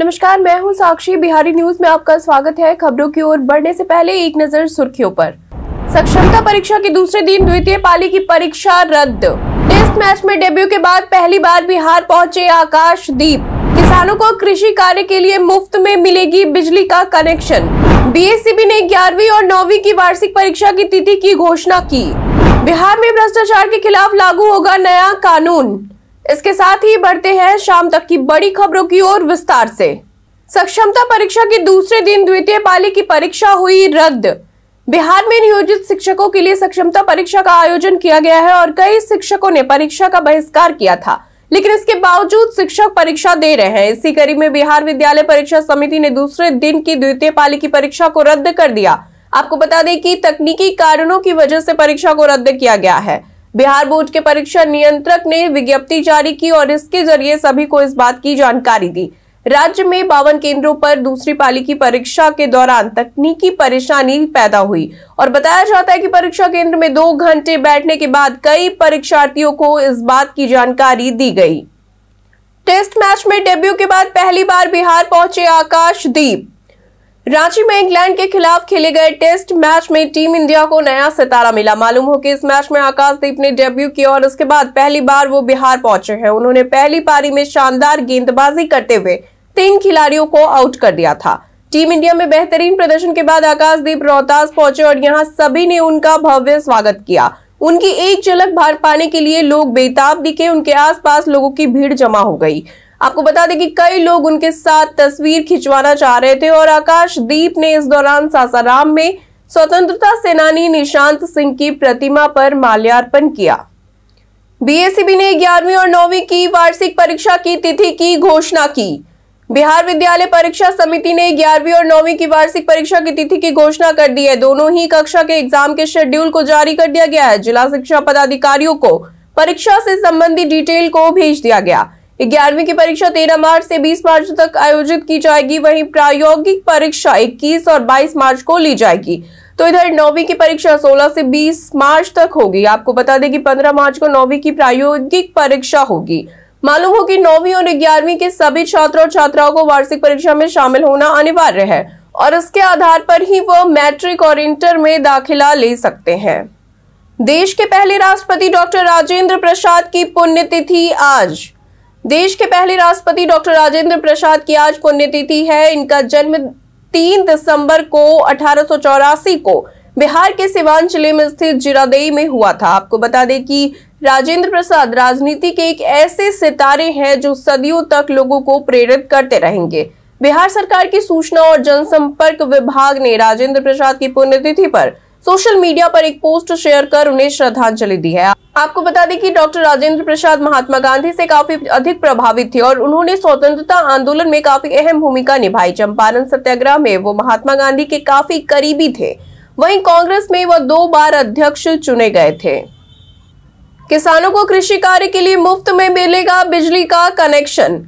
नमस्कार मैं हूं साक्षी बिहारी न्यूज में आपका स्वागत है खबरों की ओर बढ़ने से पहले एक नजर सुर्खियों पर सक्षमता परीक्षा के दूसरे दिन द्वितीय पाली की परीक्षा रद्द टेस्ट मैच में डेब्यू के बाद पहली बार बिहार पहुंचे आकाशदीप किसानों को कृषि कार्य के लिए मुफ्त में मिलेगी बिजली का कनेक्शन बी ने ग्यारहवीं और नौवीं की वार्षिक परीक्षा की तिथि की घोषणा की बिहार में भ्रष्टाचार के खिलाफ लागू होगा नया कानून इसके साथ ही बढ़ते हैं शाम तक की बड़ी खबरों की ओर विस्तार से सक्षमता परीक्षा के दूसरे दिन द्वितीय पाली की परीक्षा हुई रद्द बिहार में नियोजित शिक्षकों के लिए सक्षमता परीक्षा का आयोजन किया गया है और कई शिक्षकों ने परीक्षा का बहिष्कार किया था लेकिन इसके बावजूद शिक्षक परीक्षा दे रहे हैं इसी कड़ी में बिहार विद्यालय परीक्षा समिति ने दूसरे दिन की द्वितीय पाली की परीक्षा को रद्द कर दिया आपको बता दें कि तकनीकी कारणों की वजह से परीक्षा को रद्द किया गया है बिहार बोर्ड के परीक्षा नियंत्रक ने विज्ञप्ति जारी की और इसके जरिए सभी को इस बात की जानकारी दी राज्य में बावन केंद्रों पर दूसरी पाली की परीक्षा के दौरान तकनीकी परेशानी पैदा हुई और बताया जाता है कि परीक्षा केंद्र में दो घंटे बैठने के बाद कई परीक्षार्थियों को इस बात की जानकारी दी गई टेस्ट मैच में डेब्यू के बाद पहली बार बिहार पहुंचे आकाशदीप रांची में इंग्लैंड के खिलाफ खेले गए टेस्ट मैच में टीम इंडिया को नया सितारा मिला मालूम हो कि इस मैच में आकाशदीप ने डेब्यू किया और उसके बाद पहली बार वो बिहार पहुंचे हैं उन्होंने पहली पारी में शानदार गेंदबाजी करते हुए तीन खिलाड़ियों को आउट कर दिया था टीम इंडिया में बेहतरीन प्रदर्शन के बाद आकाशदीप रोहतास पहुंचे और यहाँ सभी ने उनका भव्य स्वागत किया उनकी एक झलक भार पाने के लिए लोग बेताब दिखे उनके आसपास लोगों की भीड़ जमा हो गई आपको बता दें कि कई लोग उनके साथ तस्वीर खिंचवाना चाह रहे थे और आकाशदीप ने इस दौरान सासाराम में स्वतंत्रता सेनानी निशांत सिंह की प्रतिमा पर माल्यार्पण किया बीएसईबी e ने ग्यारहवीं और नौवीं की वार्षिक परीक्षा की तिथि की घोषणा की बिहार विद्यालय परीक्षा समिति ने ग्यारहवीं और नौवीं की वार्षिक परीक्षा की तिथि की घोषणा कर दी है दोनों ही कक्षा के एग्जाम के शेड्यूल को जारी कर दिया गया है जिला शिक्षा पदाधिकारियों को परीक्षा से संबंधित डिटेल को भेज दिया गया ग्यारहवीं की परीक्षा 13 मार्च से 20 मार्च तक आयोजित की जाएगी वहीं प्रायोगिक परीक्षा 21 और 22 मार्च को ली जाएगी तो इधर नौवीं की परीक्षा 16 से 20 मार्च तक होगी आपको बता दें कि 15 मार्च को नौवीं की प्रायोगिक परीक्षा होगी मालूम हो कि नौवीं और ग्यारहवीं के सभी छात्र और छात्राओं को वार्षिक परीक्षा में शामिल होना अनिवार्य है और इसके आधार पर ही वह मैट्रिक और इंटर में दाखिला ले सकते हैं देश के पहले राष्ट्रपति डॉक्टर राजेंद्र प्रसाद की पुण्यतिथि आज देश के पहले राष्ट्रपति डॉक्टर राजेंद्र प्रसाद की आज पुण्यतिथि है इनका जन्म 3 दिसंबर को अठारह को बिहार के सिवान जिले में स्थित जिरादेई में हुआ था आपको बता दें कि राजेंद्र प्रसाद राजनीति के एक ऐसे सितारे हैं जो सदियों तक लोगों को प्रेरित करते रहेंगे बिहार सरकार की सूचना और जनसंपर्क विभाग ने राजेंद्र प्रसाद की पुण्यतिथि पर सोशल मीडिया पर एक पोस्ट शेयर कर उन्हें श्रद्धांजलि दी है आपको बता दें कि डॉक्टर राजेंद्र प्रसाद महात्मा गांधी से काफी अधिक प्रभावित थे और उन्होंने स्वतंत्रता आंदोलन में काफी अहम भूमिका निभाई चंपारण सत्याग्रह में वो महात्मा गांधी के काफी करीबी थे वहीं कांग्रेस में वह दो बार अध्यक्ष चुने गए थे किसानों को कृषि कार्य के लिए मुफ्त में मिलेगा बिजली का कनेक्शन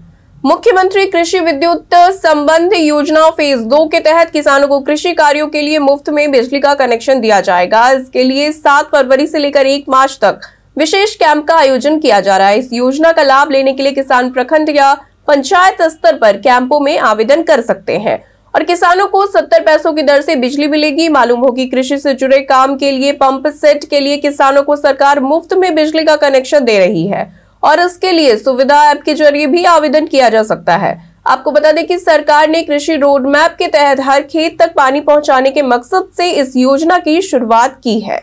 मुख्यमंत्री कृषि विद्युत संबंध योजना फेज दो के तहत किसानों को कृषि कार्यों के लिए मुफ्त में बिजली का कनेक्शन दिया जाएगा इसके लिए सात फरवरी से लेकर एक मार्च तक विशेष कैंप का आयोजन किया जा रहा है इस योजना का लाभ लेने के लिए किसान प्रखंड या पंचायत स्तर पर कैंपों में आवेदन कर सकते हैं और किसानों को सत्तर पैसों की दर से बिजली मिलेगी मालूम होगी कृषि से जुड़े काम के लिए पंप सेट के लिए किसानों को सरकार मुफ्त में बिजली का कनेक्शन दे रही है और इसके लिए सुविधा ऐप के जरिए भी आवेदन किया जा सकता है आपको बता दें कि सरकार ने कृषि रोड मैप के तहत हर खेत तक पानी पहुंचाने के मकसद से इस योजना की शुरुआत की है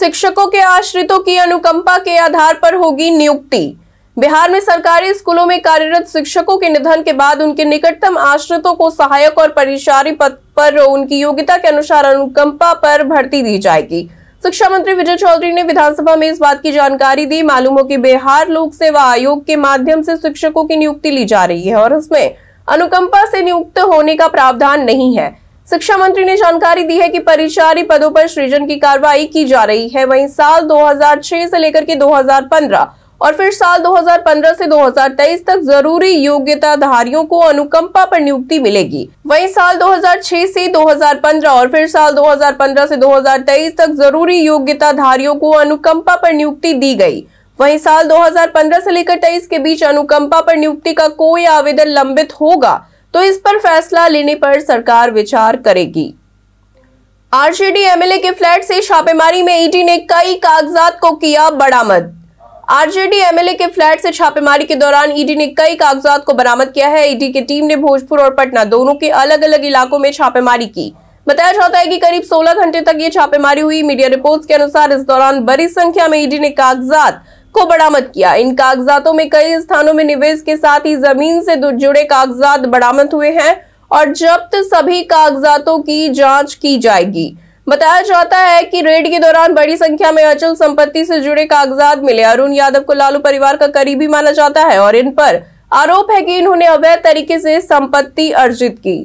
शिक्षकों के आश्रितों की अनुकंपा के आधार पर होगी नियुक्ति बिहार में सरकारी स्कूलों में कार्यरत शिक्षकों के निधन के बाद उनके निकटतम आश्रितों को सहायक और परिचारी पद पर उनकी योग्यता के अनुसार अनुकंपा पर भर्ती दी जाएगी शिक्षा मंत्री विजय चौधरी ने विधानसभा में इस बात की जानकारी दी मालूम हो कि बिहार लोक सेवा आयोग के माध्यम से शिक्षकों की नियुक्ति ली जा रही है और इसमें अनुकंपा से नियुक्त होने का प्रावधान नहीं है शिक्षा मंत्री ने जानकारी दी है कि परिचारी पदों पर सृजन की कार्रवाई की जा रही है वहीं साल 2006 से लेकर के 2015 और फिर साल 2015 से 2023 तक जरूरी योग्यता धारियों को अनुकंपा पर नियुक्ति मिलेगी वहीं साल 2006 से 2015 और फिर साल 2015 से 2023 तक जरूरी योग्यता धारियों को अनुकंपा पर नियुक्ति दी गई वहीं साल 2015 से लेकर 23 के बीच अनुकंपा पर नियुक्ति का कोई आवेदन लंबित होगा तो इस पर फैसला लेने पर सरकार विचार करेगी आरजेडी एमएलए के फ्लैट से छापेमारी में ईडी ने कई कागजात को किया बरामद आरजेडी एमएलए के फ्लैट से छापेमारी के दौरान ईडी ने कई कागजात को बरामद किया है ईडी की टीम ने भोजपुर और पटना दोनों के अलग अलग इलाकों में छापेमारी की बताया जाता है कि करीब 16 घंटे तक ये छापेमारी हुई मीडिया रिपोर्ट्स के अनुसार इस दौरान बड़ी संख्या में ईडी ने कागजात को बरामद किया इन कागजातों में कई स्थानों में निवेश के साथ ही जमीन से जुड़े कागजात बरामद हुए हैं और जब्त सभी कागजातों की जांच की जाएगी बताया जाता है कि रेड के दौरान बड़ी संख्या में अचल संपत्ति से जुड़े कागजात मिले अरुण यादव को लालू परिवार का करीबी माना जाता है और इन पर आरोप है कि इन्होंने अवैध तरीके से संपत्ति अर्जित की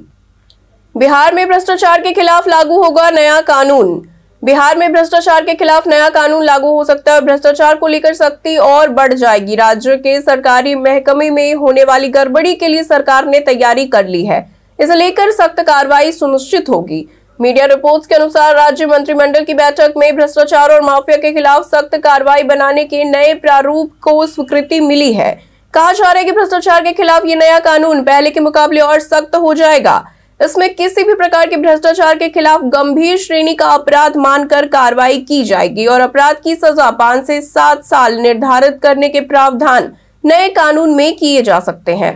बिहार में भ्रष्टाचार के खिलाफ लागू होगा नया कानून बिहार में भ्रष्टाचार के खिलाफ नया कानून लागू हो सकता है और भ्रष्टाचार को लेकर सख्ती और बढ़ जाएगी राज्य के सरकारी महकमे में होने वाली गड़बड़ी के लिए सरकार ने तैयारी कर ली है इसे लेकर सख्त कार्रवाई सुनिश्चित होगी मीडिया रिपोर्ट्स के अनुसार राज्य मंत्रिमंडल की बैठक में भ्रष्टाचार और माफिया के खिलाफ सख्त कार्रवाई बनाने के नए प्रारूप को स्वीकृति मिली है कहा जा रहा है कि भ्रष्टाचार के खिलाफ ये नया कानून पहले के मुकाबले और सख्त हो जाएगा इसमें किसी भी प्रकार के भ्रष्टाचार के खिलाफ गंभीर श्रेणी का अपराध मानकर कार्रवाई की जाएगी और अपराध की सजा पांच से सात साल निर्धारित करने के प्रावधान नए कानून में किए जा सकते हैं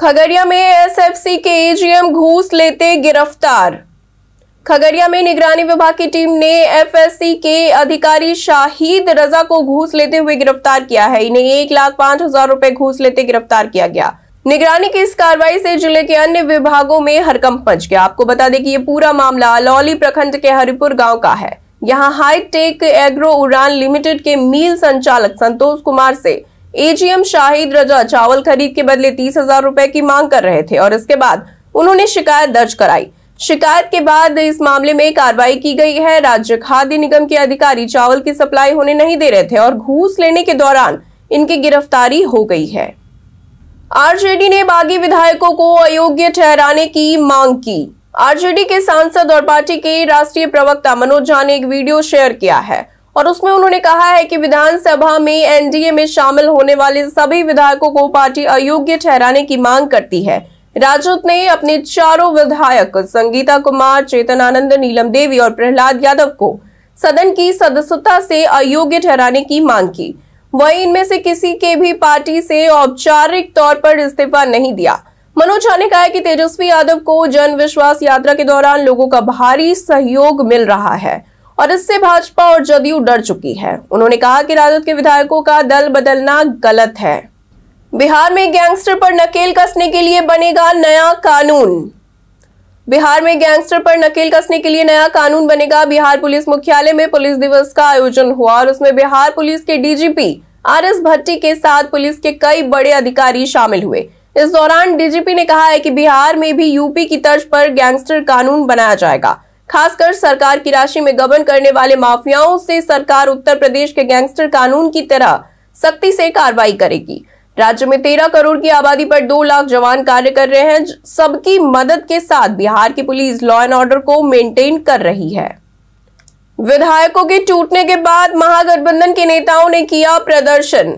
खगड़िया में एसएफसी के एजीएम घूस लेते गिरफ्तार खगड़िया में निगरानी विभाग की टीम ने एफएससी के अधिकारी शाहिद रजा को घूस लेते हुए गिरफ्तार किया है इन्हें एक लाख पांच हजार रुपए घूस लेते गिरफ्तार किया गया निगरानी की इस कार्रवाई से जिले के अन्य विभागों में हरकंप पच गया आपको बता दें कि ये पूरा मामला लौली प्रखंड के हरिपुर गांव का है यहाँ हाईटेक एग्रो उड़ान लिमिटेड के मील संचालक संतोष कुमार से एजीएम शाहिद रजा चावल खरीद के बदले तीस हजार रूपए की मांग कर रहे थे और इसके बाद उन्होंने शिकायत दर्ज कराई शिकायत के बाद इस मामले में कार्रवाई की गई है राज्य खाद्य निगम के अधिकारी चावल की सप्लाई होने नहीं दे रहे थे और घूस लेने के दौरान इनकी गिरफ्तारी हो गई है आरजेडी ने बागी विधायकों को अयोग्य ठहराने की मांग की आरजेडी के सांसद और पार्टी के राष्ट्रीय प्रवक्ता मनोज झा ने एक वीडियो शेयर किया है और उसमें उन्होंने कहा है कि विधानसभा में एनडीए में शामिल होने वाले सभी विधायकों को पार्टी अयोग्य ठहराने की मांग करती है राजद ने अपने चारों विधायक संगीता कुमार चेतन आनंद नीलम देवी और प्रहलाद यादव को सदन की सदस्यता से अयोग्य ठहराने की मांग की वहीं इनमें से किसी के भी पार्टी से औपचारिक तौर पर इस्तीफा नहीं दिया मनोज झा ने कहा कि तेजस्वी यादव को जन विश्वास यात्रा के दौरान लोगों का भारी सहयोग मिल रहा है और इससे भाजपा और जदयू डर चुकी है उन्होंने कहा कि राजद के विधायकों का दल बदलना गलत है बिहार में गैंगस्टर पर नकेल कसने के लिए बनेगा नया कानून बिहार में गैंगस्टर पर नकेल कसने के लिए नया कानून बनेगा बिहार पुलिस मुख्यालय में पुलिस दिवस का आयोजन हुआ और उसमें बिहार पुलिस के डीजीपी आर एस भट्टी के साथ पुलिस के कई बड़े अधिकारी शामिल हुए इस दौरान डीजीपी ने कहा है कि बिहार में भी यूपी की तर्ज पर गैंगस्टर कानून बनाया जाएगा खासकर सरकार की राशि में गबन करने वाले माफियाओं से सरकार उत्तर प्रदेश के गैंगस्टर कानून की तरह सख्ती से कार्रवाई करेगी राज्य में तेरह करोड़ की आबादी पर दो लाख जवान कार्य कर रहे हैं सबकी मदद के साथ बिहार की पुलिस लॉ एंड ऑर्डर को मेंटेन कर रही है विधायकों के टूटने के बाद महागठबंधन के नेताओं ने किया प्रदर्शन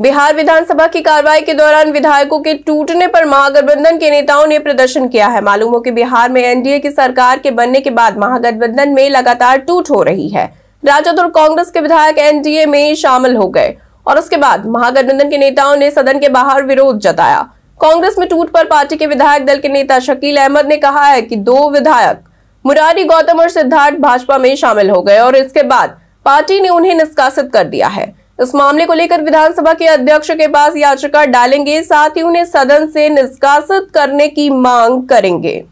बिहार विधानसभा की कार्रवाई के दौरान विधायकों के टूटने पर महागठबंधन के नेताओं ने प्रदर्शन किया है मालूम हो कि बिहार में एनडीए की सरकार के बनने के बाद महागठबंधन में लगातार टूट हो रही है राजद और कांग्रेस के विधायक एनडीए में शामिल हो गए और उसके बाद महागठबंधन के नेताओं ने सदन के बाहर विरोध जताया कांग्रेस में टूट पर पार्टी के विधायक दल के नेता शकील अहमद ने कहा है कि दो विधायक मुरारी गौतम और सिद्धार्थ भाजपा में शामिल हो गए और इसके बाद पार्टी ने उन्हें निष्कासित कर दिया है इस मामले को लेकर विधानसभा के अध्यक्ष के पास याचिका डालेंगे साथ ही उन्हें सदन से निष्कासित करने की मांग करेंगे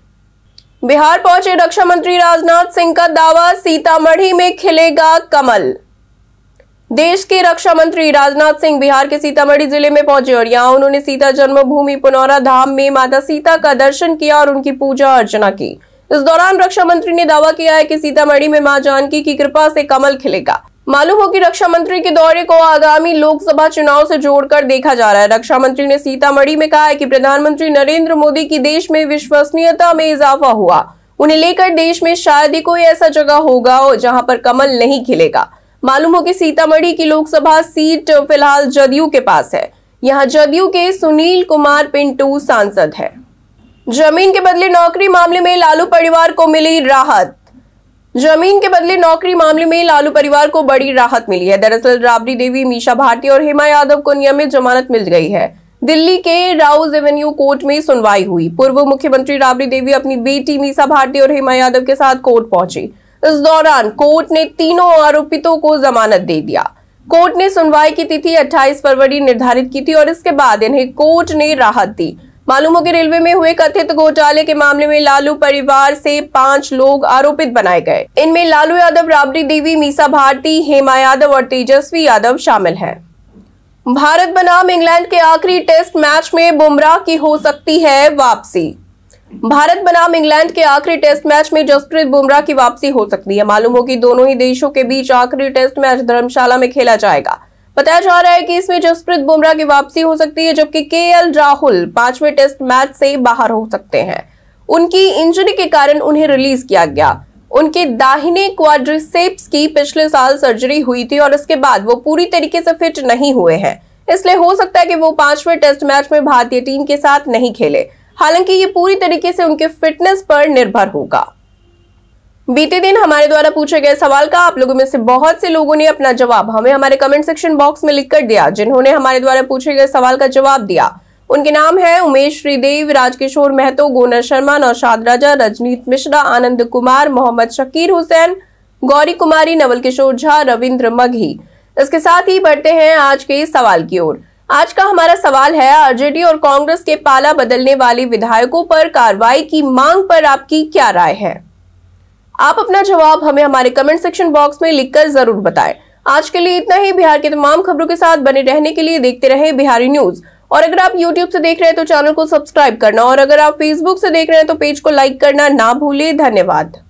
बिहार पहुंचे रक्षा मंत्री राजनाथ सिंह का दावा सीतामढ़ी में खिलेगा कमल देश के रक्षा मंत्री राजनाथ सिंह बिहार के सीतामढ़ी जिले में पहुंचे और यहां उन्होंने सीता जन्मभूमि पुनौरा धाम में माता सीता का दर्शन किया और उनकी पूजा अर्चना की इस दौरान रक्षा मंत्री ने दावा किया है कि सीतामढ़ी में मां जानकी की कृपा से कमल खिलेगा मालूम हो कि रक्षा मंत्री के दौरे को आगामी लोकसभा चुनाव से जोड़कर देखा जा रहा है रक्षा मंत्री ने सीतामढ़ी में कहा है कि प्रधानमंत्री नरेंद्र मोदी की देश में विश्वसनीयता में इजाफा हुआ उन्हें लेकर देश में शायद ही कोई ऐसा जगह होगा जहां पर कमल नहीं खिलेगा मालूम हो कि सीतामढ़ी की लोकसभा सीट फिलहाल जदयू के पास है यहाँ जदयू के सुनील कुमार पिंटू सांसद है जमीन के बदले नौकरी मामले में लालू परिवार को मिली राहत जमीन के बदले नौकरी मामले में लालू परिवार को बड़ी राहत मिली है दरअसल राबड़ी देवी मीशा भारती और हेमा यादव को नियमित जमानत मिल गई है दिल्ली के राउज एवेन्यू कोर्ट में सुनवाई हुई पूर्व मुख्यमंत्री राबड़ी देवी अपनी बेटी मीसा भारती और हेमा यादव के साथ कोर्ट पहुंची इस दौरान कोर्ट ने तीनों आरोपितों को जमानत दे दिया कोर्ट ने सुनवाई की तिथि 28 फरवरी निर्धारित की थी और इसके बाद इन्हें कोर्ट ने राहत दी मालूम हो कि रेलवे में हुए कथित घोटाले के मामले में लालू परिवार से पांच लोग आरोपित बनाए गए इनमें लालू यादव राबड़ी देवी मीसा भारती हेमा यादव और तेजस्वी यादव शामिल हैं भारत बनाम इंग्लैंड के आखिरी टेस्ट मैच में बुमराह की हो सकती है वापसी भारत बनाम इंग्लैंड के आखिरी टेस्ट मैच में जसप्रीत बुमराह की वापसी हो सकती है मालूम हो कि दोनों ही देशों के बीच आखिरी टेस्ट मैच धर्मशाला में खेला जाएगा बताया जा रहा है कि इसमें जसप्रीत बुमराह की वापसी हो सकती है जबकि के एल राहुल पांचवें टेस्ट मैच से बाहर हो सकते हैं उनकी इंजरी के कारण उन्हें रिलीज किया गया उनके दाहिने क्वाड्रिसेप्स की पिछले साल सर्जरी हुई थी और इसके बाद वो पूरी तरीके से फिट नहीं हुए हैं इसलिए हो सकता है कि वो पांचवें टेस्ट मैच में भारतीय टीम के साथ नहीं खेले हालांकि ये पूरी तरीके से उनके फिटनेस पर निर्भर होगा बीते दिन हमारे द्वारा पूछे गए सवाल का आप लोगों में से बहुत से लोगों ने अपना जवाब हमें हमारे कमेंट सेक्शन बॉक्स में लिखकर कर दिया जिन्होंने हमारे द्वारा पूछे गए सवाल का जवाब दिया उनके नाम है उमेश श्रीदेव राजकिशोर महतो गोनर शर्मा नौशाद राजा रजनीत मिश्रा आनंद कुमार मोहम्मद शकीर हुसैन गौरी कुमारी नवल किशोर झा रविन्द्र मघी इसके साथ ही बढ़ते हैं आज के सवाल की ओर आज का हमारा सवाल है आरजेडी और कांग्रेस के पाला बदलने वाले विधायकों पर कार्रवाई की मांग पर आपकी क्या राय है आप अपना जवाब हमें हमारे कमेंट सेक्शन बॉक्स में लिखकर जरूर बताएं आज के लिए इतना ही बिहार के तमाम खबरों के साथ बने रहने के लिए देखते रहे बिहारी न्यूज और अगर आप YouTube से देख रहे हैं तो चैनल को सब्सक्राइब करना और अगर आप Facebook से देख रहे हैं तो पेज को लाइक करना ना भूलें धन्यवाद